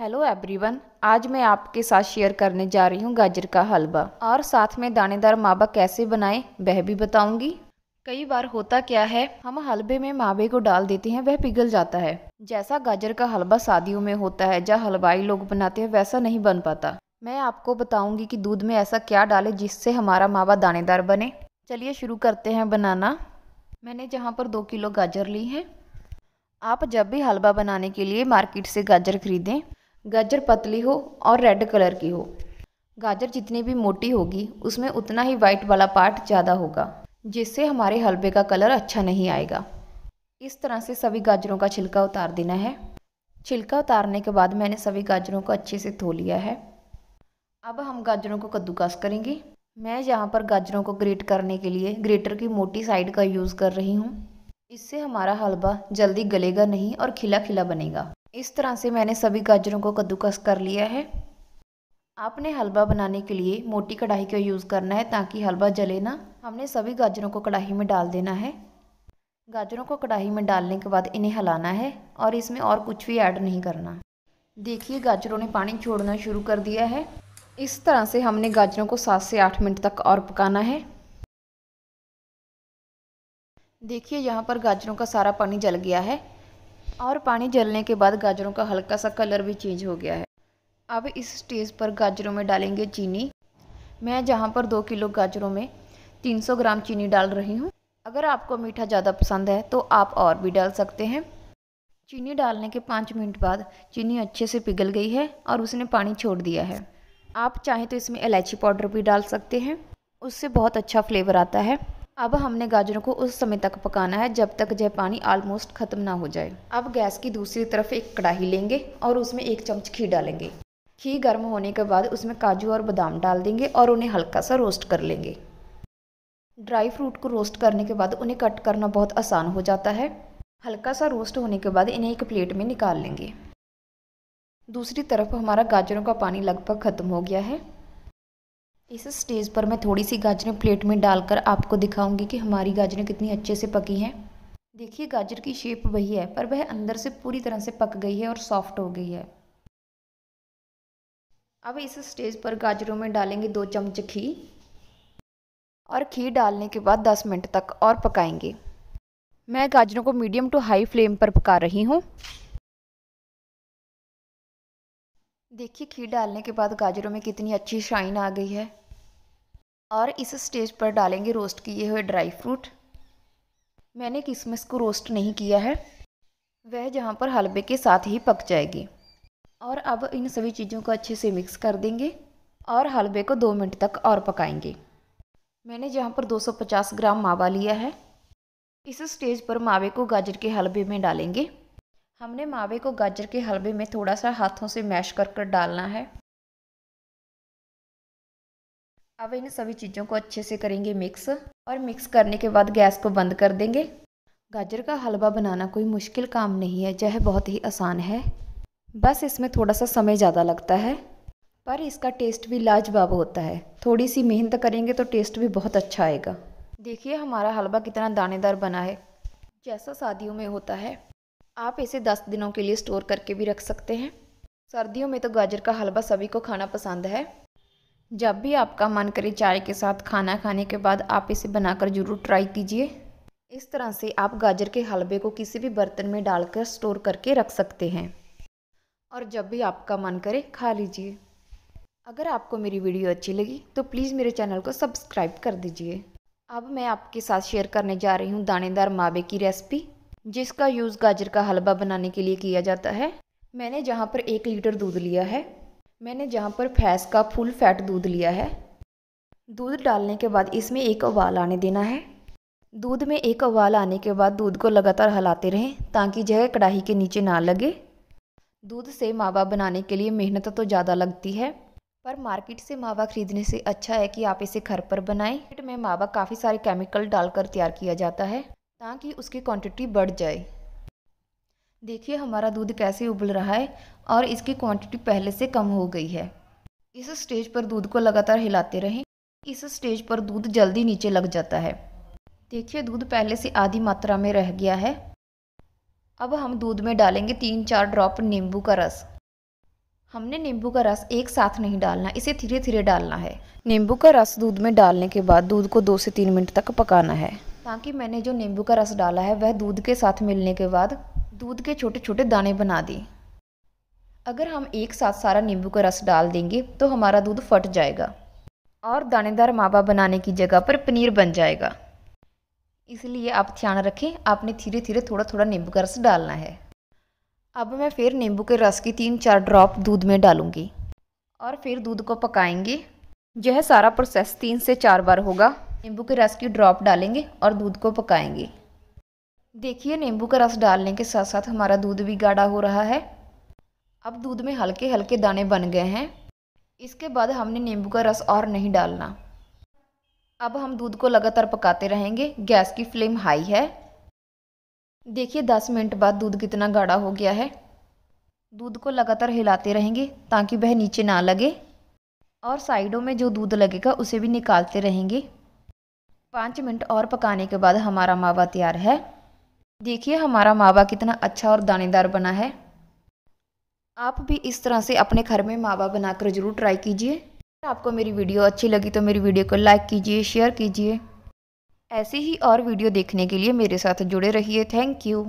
hello everyone आज मैं आपके साथ शेयर करने जा रही हूँ गाजर का हलवा और साथ में दानेदार मावा कैसे बनाएं वह भी बताऊंगी कई बार होता क्या है हम हलवे में मावे को डाल देते हैं वह पिघल जाता है जैसा गाजर का हलवा शादियों में होता है जहाँ हलवाई लोग बनाते हैं वैसा नहीं बन पाता मैं आपको बताऊंगी कि दूध में ऐसा क्या डाले जिससे हमारा मावा दानेदार बने चलिए शुरू करते हैं बनाना मैंने जहाँ पर दो किलो गाजर ली है आप जब भी हलवा बनाने के लिए मार्केट से गाजर खरीदें गाजर पतली हो और रेड कलर की हो गाजर जितनी भी मोटी होगी उसमें उतना ही वाइट वाला पार्ट ज़्यादा होगा जिससे हमारे हलवे का कलर अच्छा नहीं आएगा इस तरह से सभी गाजरों का छिलका उतार देना है छिलका उतारने के बाद मैंने सभी गाजरों को अच्छे से धो लिया है अब हम गाजरों को कद्दूकस करेंगे मैं यहाँ पर गाजरों को ग्रेट करने के लिए ग्रेटर की मोटी साइड का यूज़ कर रही हूँ इससे हमारा हलवा जल्दी गलेगा नहीं और खिला खिला बनेगा इस तरह से मैंने सभी गाजरों को कद्दूकस कर लिया है आपने हलवा बनाने के लिए मोटी कढ़ाई का यूज़ करना है ताकि हलवा जले ना हमने सभी गाजरों को कढ़ाई में डाल देना है गाजरों को कढ़ाई में डालने के बाद इन्हें हलाना है और इसमें और कुछ भी ऐड नहीं करना देखिए गाजरों ने पानी छोड़ना शुरू कर दिया है इस तरह से हमने गाजरों को सात से आठ मिनट तक और पकाना है देखिए यहाँ पर गाजरों का सारा पानी जल गया है और पानी जलने के बाद गाजरों का हल्का सा कलर भी चेंज हो गया है अब इस स्टेज पर गाजरों में डालेंगे चीनी मैं जहाँ पर दो किलो गाजरों में 300 ग्राम चीनी डाल रही हूँ अगर आपको मीठा ज़्यादा पसंद है तो आप और भी डाल सकते हैं चीनी डालने के पाँच मिनट बाद चीनी अच्छे से पिघल गई है और उसने पानी छोड़ दिया है आप चाहें तो इसमें इलायची पाउडर भी डाल सकते हैं उससे बहुत अच्छा फ्लेवर आता है अब हमने गाजरों को उस समय तक पकाना है जब तक यह पानी आलमोस्ट ख़त्म ना हो जाए अब गैस की दूसरी तरफ एक कढ़ाई लेंगे और उसमें एक चम्मच घी डालेंगे घी गर्म होने के बाद उसमें काजू और बादाम डाल देंगे और उन्हें हल्का सा रोस्ट कर लेंगे ड्राई फ्रूट को रोस्ट करने के बाद उन्हें कट करना बहुत आसान हो जाता है हल्का सा रोस्ट होने के बाद इन्हें एक प्लेट में निकाल लेंगे दूसरी तरफ हमारा गाजरों का पानी लगभग ख़त्म हो गया है इस स्टेज पर मैं थोड़ी सी गाजरें प्लेट में डालकर आपको दिखाऊंगी कि हमारी गाजरें कितनी अच्छे से पकी हैं देखिए गाजर की शेप वही है पर वह अंदर से पूरी तरह से पक गई है और सॉफ्ट हो गई है अब इस स्टेज पर गाजरों में डालेंगे दो चम्मच घी और घी डालने के बाद 10 मिनट तक और पकाएंगे मैं गाजरों को मीडियम टू हाई फ्लेम पर पका रही हूँ देखिए घी डालने के बाद गाजरों में कितनी अच्छी शाइन आ गई है और इस स्टेज पर डालेंगे रोस्ट किए हुए ड्राई फ्रूट मैंने किसमस को रोस्ट नहीं किया है वह जहाँ पर हलवे के साथ ही पक जाएगी और अब इन सभी चीज़ों को अच्छे से मिक्स कर देंगे और हलवे को दो मिनट तक और पकाएंगे मैंने जहाँ पर 250 ग्राम मावा लिया है इस स्टेज पर मावे को गाजर के हलवे में डालेंगे हमने मावे को गाजर के हलवे में थोड़ा सा हाथों से मैश कर कर डालना है अब इन सभी चीज़ों को अच्छे से करेंगे मिक्स और मिक्स करने के बाद गैस को बंद कर देंगे गाजर का हलवा बनाना कोई मुश्किल काम नहीं है यह बहुत ही आसान है बस इसमें थोड़ा सा समय ज़्यादा लगता है पर इसका टेस्ट भी लाजवाब होता है थोड़ी सी मेहनत करेंगे तो टेस्ट भी बहुत अच्छा आएगा देखिए हमारा हलवा कितना दानेदार बना है जैसा शादियों में होता है आप इसे दस दिनों के लिए स्टोर करके भी रख सकते हैं सर्दियों में तो गाजर का हलवा सभी को खाना पसंद है जब भी आपका मन करे चाय के साथ खाना खाने के बाद आप इसे बनाकर ज़रूर ट्राई कीजिए इस तरह से आप गाजर के हलवे को किसी भी बर्तन में डालकर स्टोर करके रख सकते हैं और जब भी आपका मन करे खा लीजिए अगर आपको मेरी वीडियो अच्छी लगी तो प्लीज़ मेरे चैनल को सब्सक्राइब कर दीजिए अब मैं आपके साथ शेयर करने जा रही हूँ दानेदार मावे की रेसिपी जिसका यूज़ गाजर का हलवा बनाने के लिए किया जाता है मैंने जहाँ पर एक लीटर दूध लिया है मैंने जहाँ पर फैस का फुल फैट दूध लिया है दूध डालने के बाद इसमें एक उबाल आने देना है दूध में एक उबाल आने के बाद दूध को लगातार हलाते रहें ताकि जगह कढ़ाई के नीचे ना लगे दूध से मावा बनाने के लिए मेहनत तो ज़्यादा लगती है पर मार्केट से मावा खरीदने से अच्छा है कि आप इसे घर पर बनाएं मार्केट में मावा काफ़ी सारे केमिकल डालकर तैयार किया जाता है ताकि उसकी क्वांटिटी बढ़ जाए देखिए हमारा दूध कैसे उबल रहा है और इसकी क्वांटिटी पहले से कम हो गई है इस स्टेज पर दूध को लगातार हिलाते रहें इस स्टेज पर दूध जल्दी नीचे लग जाता है देखिए दूध पहले से आधी मात्रा में रह गया है अब हम दूध में डालेंगे तीन चार ड्रॉप नींबू का रस हमने नींबू का रस एक साथ नहीं डालना इसे धीरे धीरे डालना है नींबू का रस दूध में डालने के बाद दूध को दो से तीन मिनट तक पकाना है ताकि मैंने जो नींबू का रस डाला है वह दूध के साथ मिलने के बाद दूध के छोटे छोटे दाने बना दें अगर हम एक साथ सारा नींबू का रस डाल देंगे तो हमारा दूध फट जाएगा और दानेदार मावा बनाने की जगह पर पनीर बन जाएगा इसलिए आप ध्यान रखें आपने धीरे धीरे थोड़ा थोड़ा नींबू का रस डालना है अब मैं फिर नींबू के रस की तीन चार ड्रॉप दूध में डालूंगी और फिर दूध को पकाएंगे यह सारा प्रोसेस तीन से चार बार होगा नींबू के रस की ड्रॉप डालेंगे और दूध को पकाएंगे देखिए नींबू का रस डालने के साथ साथ हमारा दूध भी गाढ़ा हो रहा है अब दूध में हल्के हल्के दाने बन गए हैं इसके बाद हमने नींबू का रस और नहीं डालना अब हम दूध को लगातार पकाते रहेंगे गैस की फ्लेम हाई है देखिए 10 मिनट बाद दूध कितना गाढ़ा हो गया है दूध को लगातार हिलाते रहेंगे ताकि वह नीचे ना लगे और साइडों में जो दूध लगेगा उसे भी निकालते रहेंगे पाँच मिनट और पकाने के बाद हमारा मावा तैयार है देखिए हमारा मावा कितना अच्छा और दानेदार बना है आप भी इस तरह से अपने घर में मावा बनाकर ज़रूर ट्राई कीजिए आपको मेरी वीडियो अच्छी लगी तो मेरी वीडियो को लाइक कीजिए शेयर कीजिए ऐसी ही और वीडियो देखने के लिए मेरे साथ जुड़े रहिए थैंक यू